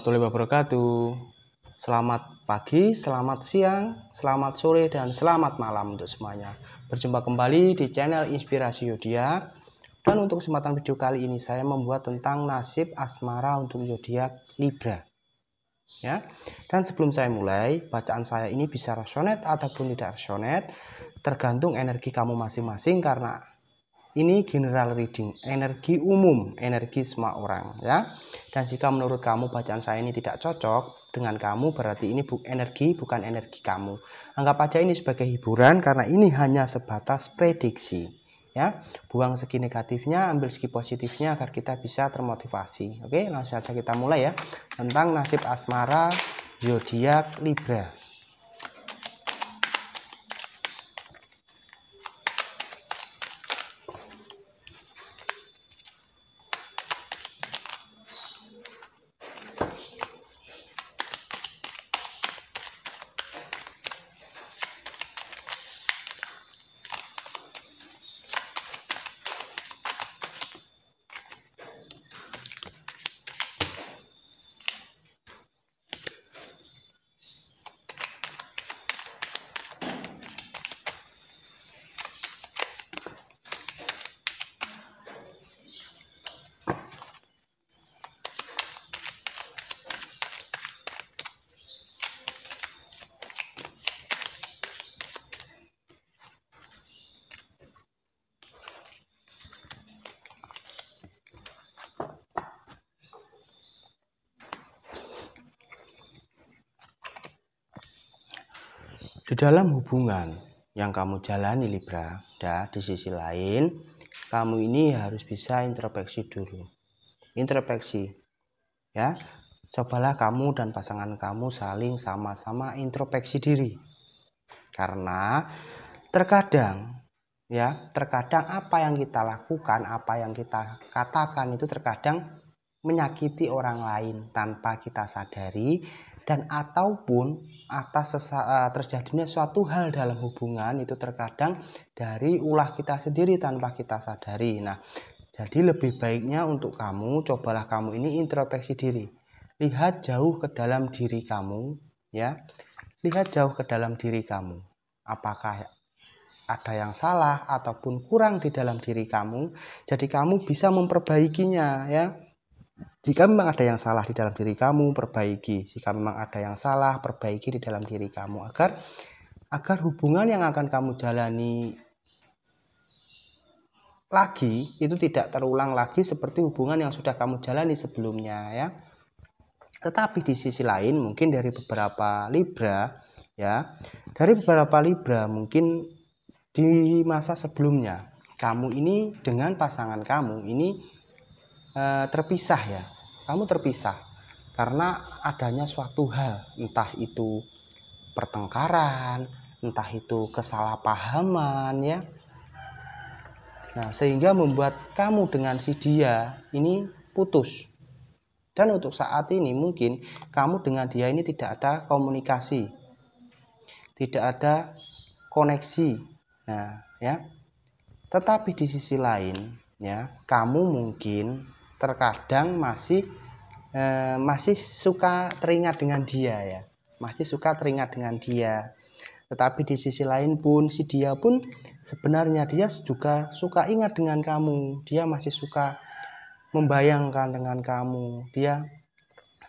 warahmatullahi wabarakatuh. Selamat pagi, selamat siang, selamat sore, dan selamat malam untuk semuanya. Berjumpa kembali di channel Inspirasi Yodia. Dan untuk kesempatan video kali ini saya membuat tentang nasib asmara untuk Yudia Libra. Ya. Dan sebelum saya mulai, bacaan saya ini bisa rasionet ataupun tidak rasionet, tergantung energi kamu masing-masing karena ini general reading energi umum energi semua orang ya dan jika menurut kamu bacaan saya ini tidak cocok dengan kamu berarti ini bu energi bukan energi kamu anggap aja ini sebagai hiburan karena ini hanya sebatas prediksi ya buang segi negatifnya ambil segi positifnya agar kita bisa termotivasi oke langsung saja kita mulai ya tentang nasib asmara zodiak libra Di dalam hubungan yang kamu jalani Libra, dan di sisi lain, kamu ini harus bisa introspeksi dulu. Introspeksi. Ya. Cobalah kamu dan pasangan kamu saling sama-sama introspeksi diri. Karena terkadang ya, terkadang apa yang kita lakukan, apa yang kita katakan itu terkadang menyakiti orang lain tanpa kita sadari dan ataupun atas sesa, e, terjadinya suatu hal dalam hubungan itu terkadang dari ulah kita sendiri tanpa kita sadari. Nah, jadi lebih baiknya untuk kamu cobalah kamu ini introspeksi diri. Lihat jauh ke dalam diri kamu, ya. Lihat jauh ke dalam diri kamu. Apakah ada yang salah ataupun kurang di dalam diri kamu. Jadi kamu bisa memperbaikinya ya. Jika memang ada yang salah di dalam diri kamu, perbaiki. Jika memang ada yang salah, perbaiki di dalam diri kamu agar agar hubungan yang akan kamu jalani lagi itu tidak terulang lagi seperti hubungan yang sudah kamu jalani sebelumnya ya. Tetapi di sisi lain mungkin dari beberapa Libra ya, dari beberapa Libra mungkin di masa sebelumnya kamu ini dengan pasangan kamu ini Eh, terpisah ya kamu terpisah karena adanya suatu hal entah itu pertengkaran entah itu kesalahpahaman ya nah sehingga membuat kamu dengan si dia ini putus dan untuk saat ini mungkin kamu dengan dia ini tidak ada komunikasi tidak ada koneksi nah ya tetapi di sisi lain ya kamu mungkin terkadang masih e, masih suka teringat dengan dia ya masih suka teringat dengan dia tetapi di sisi lain pun si dia pun sebenarnya dia juga suka ingat dengan kamu dia masih suka membayangkan dengan kamu dia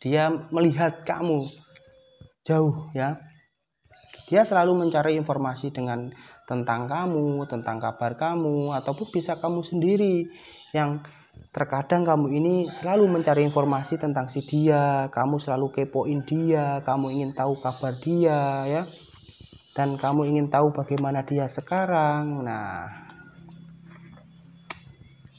dia melihat kamu jauh ya dia selalu mencari informasi dengan tentang kamu, tentang kabar kamu, ataupun bisa kamu sendiri yang terkadang kamu ini selalu mencari informasi tentang si dia, kamu selalu kepoin dia, kamu ingin tahu kabar dia ya. Dan kamu ingin tahu bagaimana dia sekarang. Nah,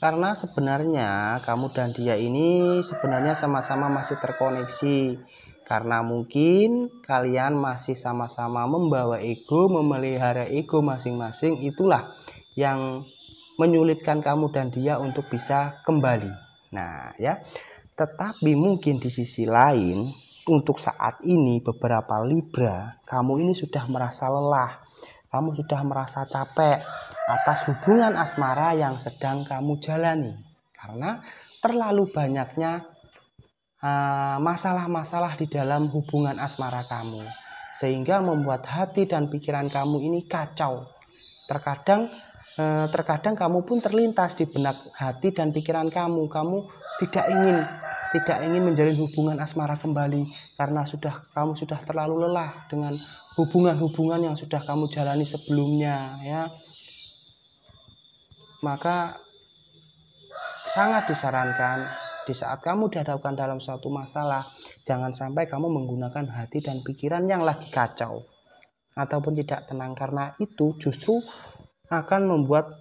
karena sebenarnya kamu dan dia ini sebenarnya sama-sama masih terkoneksi. Karena mungkin kalian masih sama-sama membawa ego, memelihara ego masing-masing, itulah yang menyulitkan kamu dan dia untuk bisa kembali. Nah, ya. Tetapi mungkin di sisi lain untuk saat ini beberapa Libra, kamu ini sudah merasa lelah. Kamu sudah merasa capek atas hubungan asmara yang sedang kamu jalani. Karena terlalu banyaknya eh, masalah-masalah uh, di dalam hubungan asmara kamu sehingga membuat hati dan pikiran kamu ini kacau Terkadang eh, terkadang kamu pun terlintas di benak hati dan pikiran kamu, kamu tidak ingin tidak ingin menjalin hubungan asmara kembali karena sudah kamu sudah terlalu lelah dengan hubungan-hubungan yang sudah kamu jalani sebelumnya ya. Maka sangat disarankan di saat kamu dihadapkan dalam suatu masalah, jangan sampai kamu menggunakan hati dan pikiran yang lagi kacau ataupun tidak tenang karena itu justru akan membuat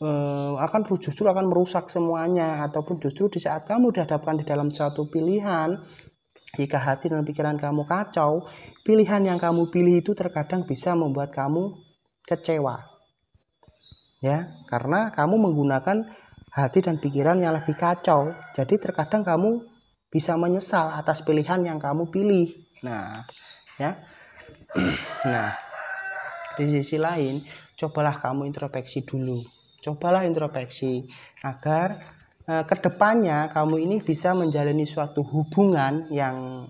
eh, akan justru akan merusak semuanya ataupun justru di saat kamu dihadapkan di dalam suatu pilihan jika hati dan pikiran kamu kacau pilihan yang kamu pilih itu terkadang bisa membuat kamu kecewa ya karena kamu menggunakan hati dan pikiran yang lagi kacau jadi terkadang kamu bisa menyesal atas pilihan yang kamu pilih nah ya nah di sisi lain cobalah kamu introspeksi dulu cobalah introspeksi agar uh, kedepannya kamu ini bisa menjalani suatu hubungan yang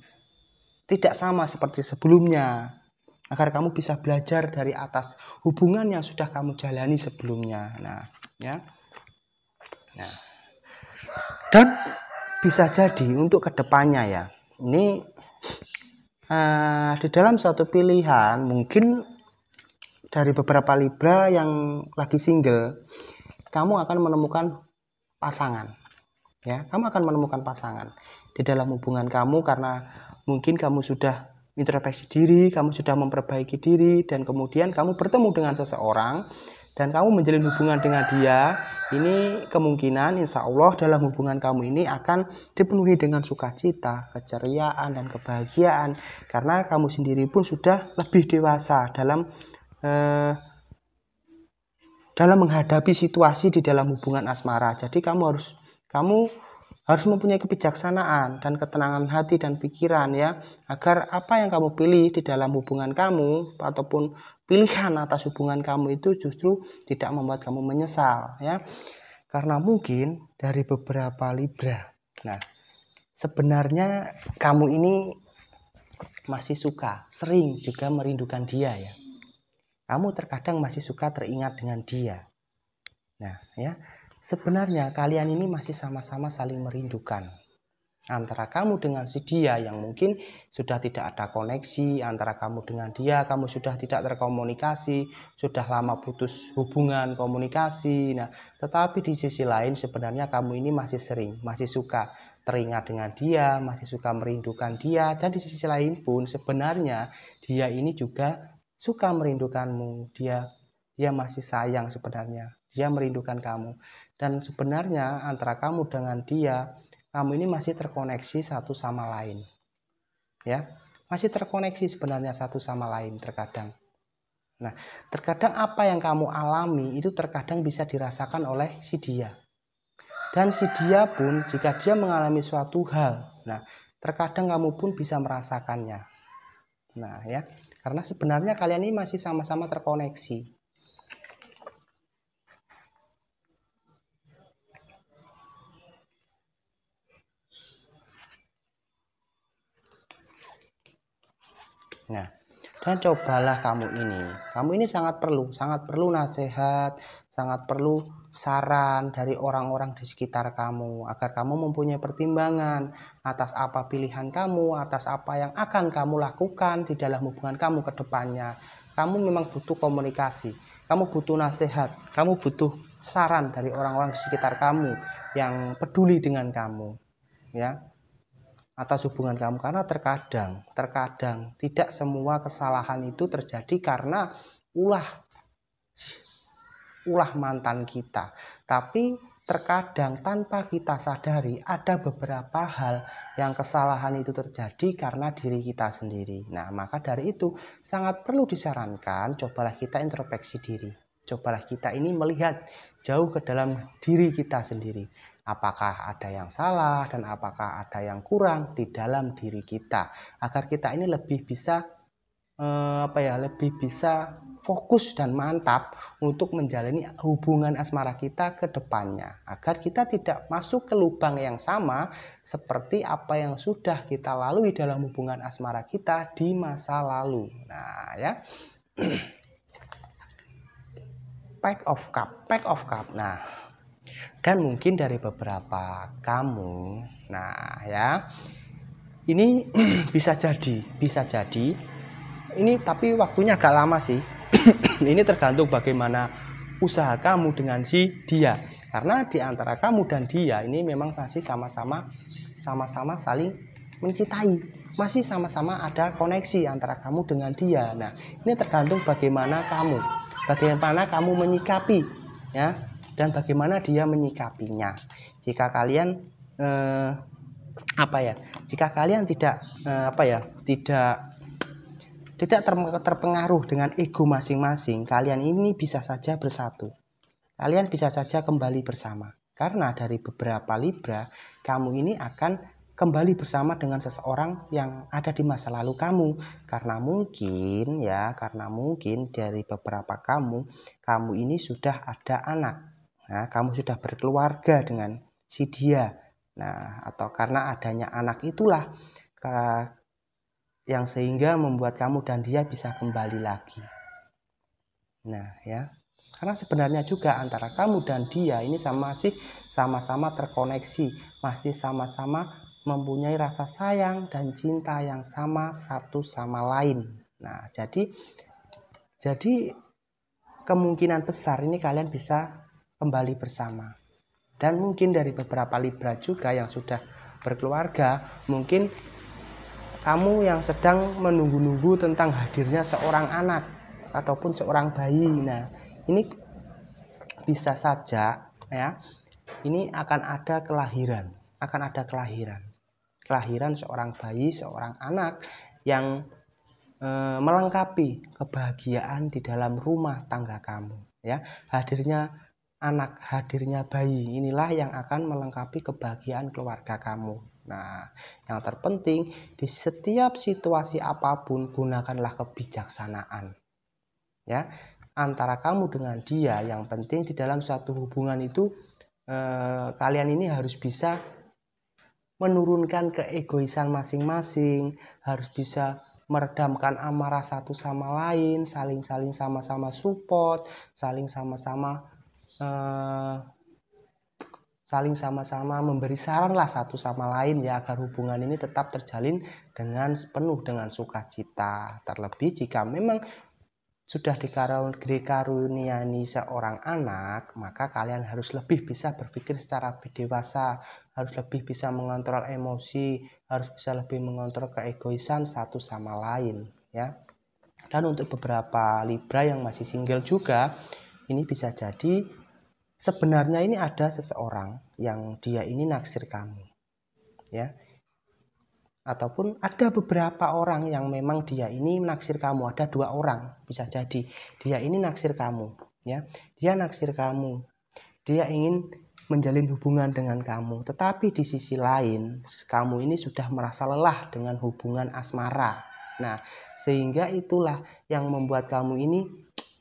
tidak sama seperti sebelumnya agar kamu bisa belajar dari atas hubungan yang sudah kamu jalani sebelumnya nah ya nah dan bisa jadi untuk kedepannya ya ini uh, di dalam suatu pilihan mungkin dari beberapa libra yang lagi single kamu akan menemukan pasangan ya kamu akan menemukan pasangan di dalam hubungan kamu karena mungkin kamu sudah introspeksi diri kamu sudah memperbaiki diri dan kemudian kamu bertemu dengan seseorang dan kamu menjalin hubungan dengan dia, ini kemungkinan insya Allah dalam hubungan kamu ini akan dipenuhi dengan sukacita, keceriaan, dan kebahagiaan. Karena kamu sendiri pun sudah lebih dewasa dalam eh, dalam menghadapi situasi di dalam hubungan asmara. Jadi kamu harus kamu harus mempunyai kebijaksanaan dan ketenangan hati dan pikiran ya agar apa yang kamu pilih di dalam hubungan kamu ataupun pilihan atas hubungan kamu itu justru tidak membuat kamu menyesal ya karena mungkin dari beberapa libra nah sebenarnya kamu ini masih suka sering juga merindukan dia ya kamu terkadang masih suka teringat dengan dia nah ya sebenarnya kalian ini masih sama-sama saling merindukan antara kamu dengan si dia yang mungkin sudah tidak ada koneksi antara kamu dengan dia kamu sudah tidak terkomunikasi sudah lama putus hubungan komunikasi nah tetapi di sisi lain sebenarnya kamu ini masih sering masih suka teringat dengan dia masih suka merindukan dia dan di sisi lain pun sebenarnya dia ini juga suka merindukanmu dia dia masih sayang sebenarnya dia merindukan kamu dan sebenarnya antara kamu dengan dia kamu ini masih terkoneksi satu sama lain. Ya, masih terkoneksi sebenarnya satu sama lain terkadang. Nah, terkadang apa yang kamu alami itu terkadang bisa dirasakan oleh si dia. Dan si dia pun jika dia mengalami suatu hal, nah, terkadang kamu pun bisa merasakannya. Nah, ya. Karena sebenarnya kalian ini masih sama-sama terkoneksi. Nah, dan cobalah kamu ini. Kamu ini sangat perlu, sangat perlu nasihat, sangat perlu saran dari orang-orang di sekitar kamu agar kamu mempunyai pertimbangan atas apa pilihan kamu, atas apa yang akan kamu lakukan di dalam hubungan kamu ke depannya. Kamu memang butuh komunikasi, kamu butuh nasihat, kamu butuh saran dari orang-orang di sekitar kamu yang peduli dengan kamu. Ya atas hubungan kamu karena terkadang terkadang tidak semua kesalahan itu terjadi karena ulah ulah mantan kita tapi terkadang tanpa kita sadari ada beberapa hal yang kesalahan itu terjadi karena diri kita sendiri. Nah, maka dari itu sangat perlu disarankan cobalah kita introspeksi diri. Cobalah kita ini melihat jauh ke dalam diri kita sendiri apakah ada yang salah dan apakah ada yang kurang di dalam diri kita agar kita ini lebih bisa eh, apa ya lebih bisa fokus dan mantap untuk menjalani hubungan asmara kita ke depannya agar kita tidak masuk ke lubang yang sama seperti apa yang sudah kita lalui dalam hubungan asmara kita di masa lalu. Nah, ya. Pack of cup, pack of cup. Nah, kan mungkin dari beberapa kamu nah ya ini bisa jadi bisa jadi ini tapi waktunya agak lama sih ini tergantung bagaimana usaha kamu dengan si dia karena di antara kamu dan dia ini memang masih sama-sama sama-sama saling mencintai masih sama-sama ada koneksi antara kamu dengan dia nah ini tergantung bagaimana kamu bagaimana kamu menyikapi ya dan bagaimana dia menyikapinya. Jika kalian eh, apa ya? Jika kalian tidak eh, apa ya? Tidak tidak ter terpengaruh dengan ego masing-masing, kalian ini bisa saja bersatu. Kalian bisa saja kembali bersama. Karena dari beberapa Libra, kamu ini akan kembali bersama dengan seseorang yang ada di masa lalu kamu. Karena mungkin ya, karena mungkin dari beberapa kamu, kamu ini sudah ada anak. Nah, kamu sudah berkeluarga dengan si dia. Nah, atau karena adanya anak itulah yang sehingga membuat kamu dan dia bisa kembali lagi. Nah, ya. Karena sebenarnya juga antara kamu dan dia ini sama masih sama-sama terkoneksi, masih sama-sama mempunyai rasa sayang dan cinta yang sama satu sama lain. Nah, jadi jadi kemungkinan besar ini kalian bisa kembali bersama. Dan mungkin dari beberapa Libra juga yang sudah berkeluarga, mungkin kamu yang sedang menunggu-nunggu tentang hadirnya seorang anak ataupun seorang bayi. Nah, ini bisa saja ya. Ini akan ada kelahiran, akan ada kelahiran. Kelahiran seorang bayi, seorang anak yang e, melengkapi kebahagiaan di dalam rumah tangga kamu ya. Hadirnya anak hadirnya bayi inilah yang akan melengkapi kebahagiaan keluarga kamu. Nah, yang terpenting di setiap situasi apapun gunakanlah kebijaksanaan. Ya, antara kamu dengan dia yang penting di dalam suatu hubungan itu eh, kalian ini harus bisa menurunkan keegoisan masing-masing, harus bisa meredamkan amarah satu sama lain, saling-saling sama-sama support, saling sama-sama Eh, saling sama-sama memberi saran lah satu sama lain ya agar hubungan ini tetap terjalin dengan penuh dengan sukacita. Terlebih jika memang sudah dikaruniai seorang anak, maka kalian harus lebih bisa berpikir secara lebih dewasa, harus lebih bisa mengontrol emosi, harus bisa lebih mengontrol keegoisan satu sama lain, ya. Dan untuk beberapa Libra yang masih single juga, ini bisa jadi sebenarnya ini ada seseorang yang dia ini naksir kamu. Ya. Ataupun ada beberapa orang yang memang dia ini naksir kamu, ada dua orang bisa jadi. Dia ini naksir kamu, ya. Dia naksir kamu. Dia ingin menjalin hubungan dengan kamu, tetapi di sisi lain kamu ini sudah merasa lelah dengan hubungan asmara. Nah, sehingga itulah yang membuat kamu ini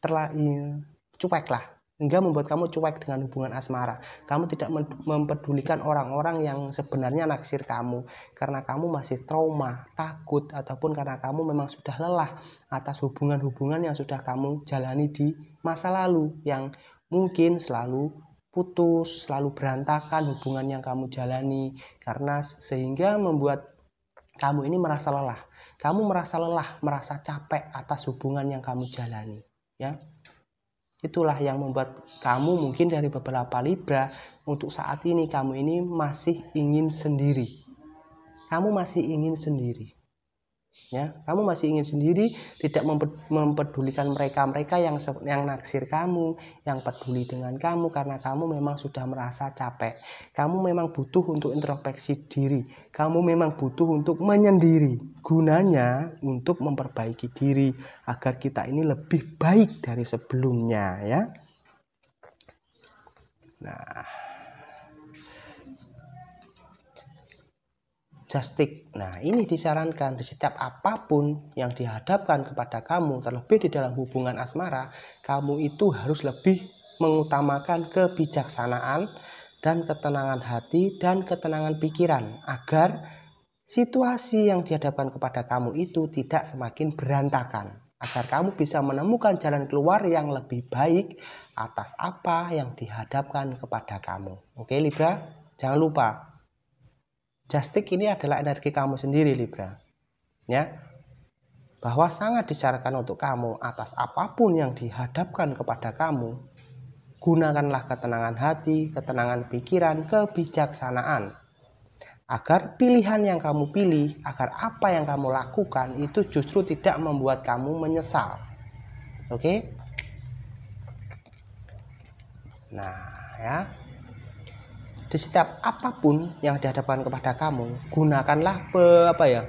terlalu cuek lah hingga membuat kamu cuek dengan hubungan asmara. Kamu tidak mempedulikan orang-orang yang sebenarnya naksir kamu karena kamu masih trauma, takut ataupun karena kamu memang sudah lelah atas hubungan-hubungan yang sudah kamu jalani di masa lalu yang mungkin selalu putus, selalu berantakan hubungan yang kamu jalani karena sehingga membuat kamu ini merasa lelah. Kamu merasa lelah, merasa capek atas hubungan yang kamu jalani, ya. Itulah yang membuat kamu mungkin dari beberapa Libra untuk saat ini kamu ini masih ingin sendiri. Kamu masih ingin sendiri ya kamu masih ingin sendiri tidak mempedulikan mereka mereka yang yang naksir kamu yang peduli dengan kamu karena kamu memang sudah merasa capek kamu memang butuh untuk introspeksi diri kamu memang butuh untuk menyendiri gunanya untuk memperbaiki diri agar kita ini lebih baik dari sebelumnya ya nah jastik. Nah, ini disarankan di setiap apapun yang dihadapkan kepada kamu, terlebih di dalam hubungan asmara, kamu itu harus lebih mengutamakan kebijaksanaan dan ketenangan hati dan ketenangan pikiran agar situasi yang dihadapkan kepada kamu itu tidak semakin berantakan agar kamu bisa menemukan jalan keluar yang lebih baik atas apa yang dihadapkan kepada kamu. Oke Libra, jangan lupa Jastik ini adalah energi kamu sendiri Libra. Ya. Bahwa sangat disarankan untuk kamu atas apapun yang dihadapkan kepada kamu, gunakanlah ketenangan hati, ketenangan pikiran, kebijaksanaan agar pilihan yang kamu pilih, agar apa yang kamu lakukan itu justru tidak membuat kamu menyesal. Oke? Okay? Nah, ya di setiap apapun yang dihadapkan kepada kamu gunakanlah pe, apa ya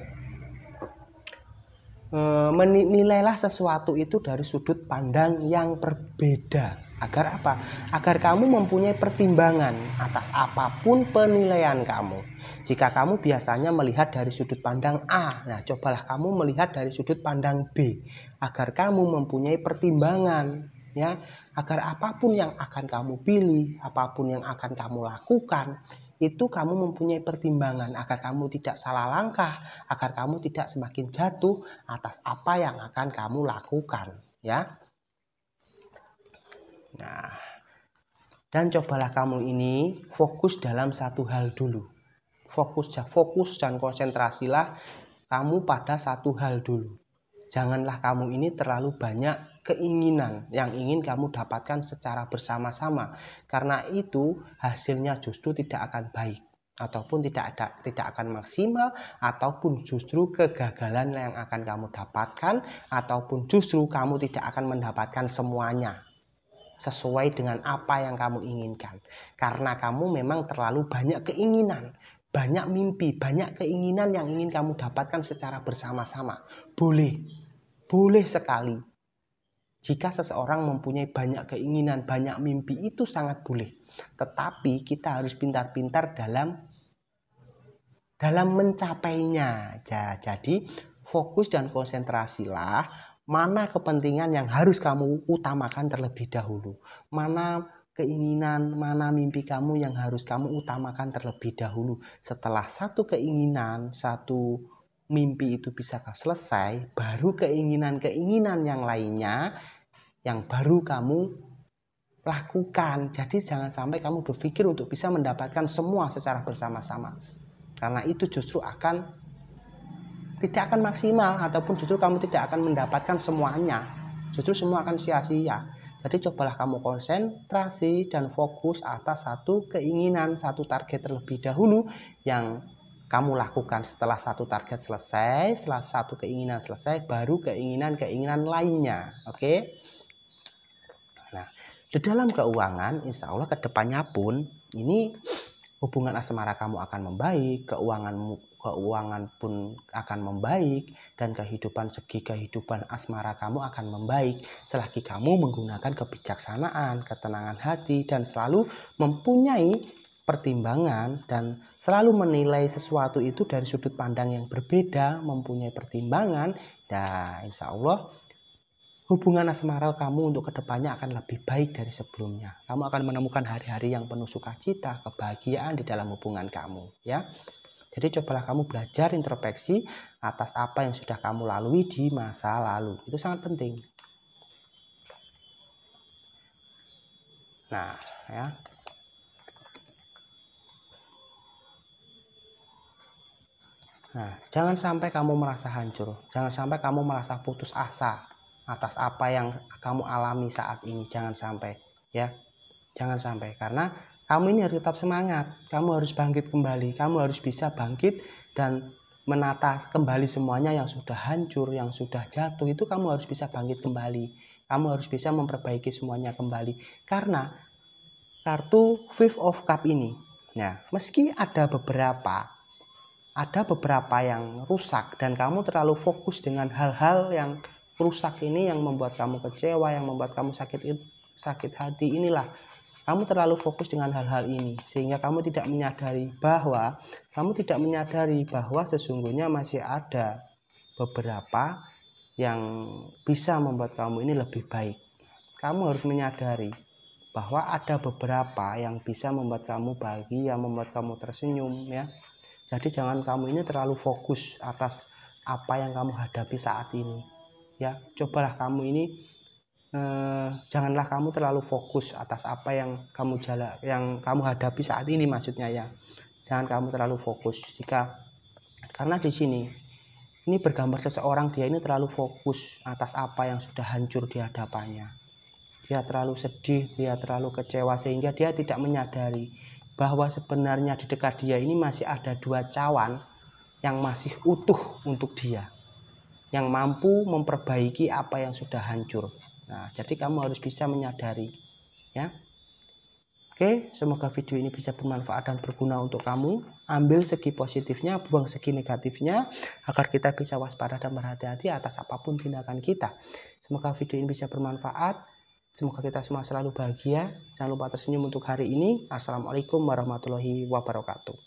e, menilailah sesuatu itu dari sudut pandang yang berbeda agar apa agar kamu mempunyai pertimbangan atas apapun penilaian kamu jika kamu biasanya melihat dari sudut pandang A nah cobalah kamu melihat dari sudut pandang B agar kamu mempunyai pertimbangan ya agar apapun yang akan kamu pilih, apapun yang akan kamu lakukan, itu kamu mempunyai pertimbangan agar kamu tidak salah langkah, agar kamu tidak semakin jatuh atas apa yang akan kamu lakukan, ya. Nah, dan cobalah kamu ini fokus dalam satu hal dulu. Fokus, fokus dan konsentrasilah kamu pada satu hal dulu janganlah kamu ini terlalu banyak keinginan yang ingin kamu dapatkan secara bersama-sama karena itu hasilnya justru tidak akan baik ataupun tidak ada tidak akan maksimal ataupun justru kegagalan yang akan kamu dapatkan ataupun justru kamu tidak akan mendapatkan semuanya sesuai dengan apa yang kamu inginkan karena kamu memang terlalu banyak keinginan banyak mimpi, banyak keinginan yang ingin kamu dapatkan secara bersama-sama. Boleh, boleh sekali. Jika seseorang mempunyai banyak keinginan, banyak mimpi itu sangat boleh. Tetapi kita harus pintar-pintar dalam dalam mencapainya. Jadi fokus dan konsentrasilah mana kepentingan yang harus kamu utamakan terlebih dahulu. Mana keinginan, mana mimpi kamu yang harus kamu utamakan terlebih dahulu. Setelah satu keinginan, satu mimpi itu bisa selesai, baru keinginan-keinginan yang lainnya yang baru kamu lakukan. Jadi jangan sampai kamu berpikir untuk bisa mendapatkan semua secara bersama-sama. Karena itu justru akan tidak akan maksimal ataupun justru kamu tidak akan mendapatkan semuanya. Justru semua akan sia-sia. Jadi cobalah kamu konsentrasi dan fokus atas satu keinginan, satu target terlebih dahulu yang kamu lakukan setelah satu target selesai, setelah satu keinginan selesai, baru keinginan-keinginan lainnya. Oke. Okay? Nah, di dalam keuangan, insya Allah kedepannya pun ini hubungan asmara kamu akan membaik, keuangan keuangan pun akan membaik dan kehidupan segi kehidupan asmara kamu akan membaik selagi kamu menggunakan kebijaksanaan, ketenangan hati dan selalu mempunyai pertimbangan dan selalu menilai sesuatu itu dari sudut pandang yang berbeda, mempunyai pertimbangan, dan insya Allah hubungan asmara kamu untuk kedepannya akan lebih baik dari sebelumnya. Kamu akan menemukan hari-hari yang penuh sukacita, kebahagiaan di dalam hubungan kamu, ya. Jadi cobalah kamu belajar introspeksi atas apa yang sudah kamu lalui di masa lalu. Itu sangat penting. Nah, ya. Nah, jangan sampai kamu merasa hancur, jangan sampai kamu merasa putus asa atas apa yang kamu alami saat ini. Jangan sampai, ya. Jangan sampai karena kamu ini harus tetap semangat, kamu harus bangkit kembali, kamu harus bisa bangkit dan menata kembali semuanya yang sudah hancur, yang sudah jatuh itu kamu harus bisa bangkit kembali. Kamu harus bisa memperbaiki semuanya kembali karena kartu Fifth of Cup ini. Nah, meski ada beberapa ada beberapa yang rusak dan kamu terlalu fokus dengan hal-hal yang rusak ini yang membuat kamu kecewa, yang membuat kamu sakit sakit hati inilah. Kamu terlalu fokus dengan hal-hal ini sehingga kamu tidak menyadari bahwa kamu tidak menyadari bahwa sesungguhnya masih ada beberapa yang bisa membuat kamu ini lebih baik. Kamu harus menyadari bahwa ada beberapa yang bisa membuat kamu bahagia, membuat kamu tersenyum ya. Jadi jangan kamu ini terlalu fokus atas apa yang kamu hadapi saat ini. Ya, cobalah kamu ini eh, janganlah kamu terlalu fokus atas apa yang kamu jala, yang kamu hadapi saat ini maksudnya ya. Jangan kamu terlalu fokus jika karena di sini ini bergambar seseorang dia ini terlalu fokus atas apa yang sudah hancur di hadapannya. Dia terlalu sedih, dia terlalu kecewa sehingga dia tidak menyadari bahwa sebenarnya di dekat dia ini masih ada dua cawan yang masih utuh untuk dia yang mampu memperbaiki apa yang sudah hancur. Nah, jadi kamu harus bisa menyadari ya. Oke, semoga video ini bisa bermanfaat dan berguna untuk kamu. Ambil segi positifnya, buang segi negatifnya agar kita bisa waspada dan berhati-hati atas apapun tindakan kita. Semoga video ini bisa bermanfaat. Semoga kita semua selalu bahagia. Jangan lupa tersenyum untuk hari ini. Assalamualaikum warahmatullahi wabarakatuh.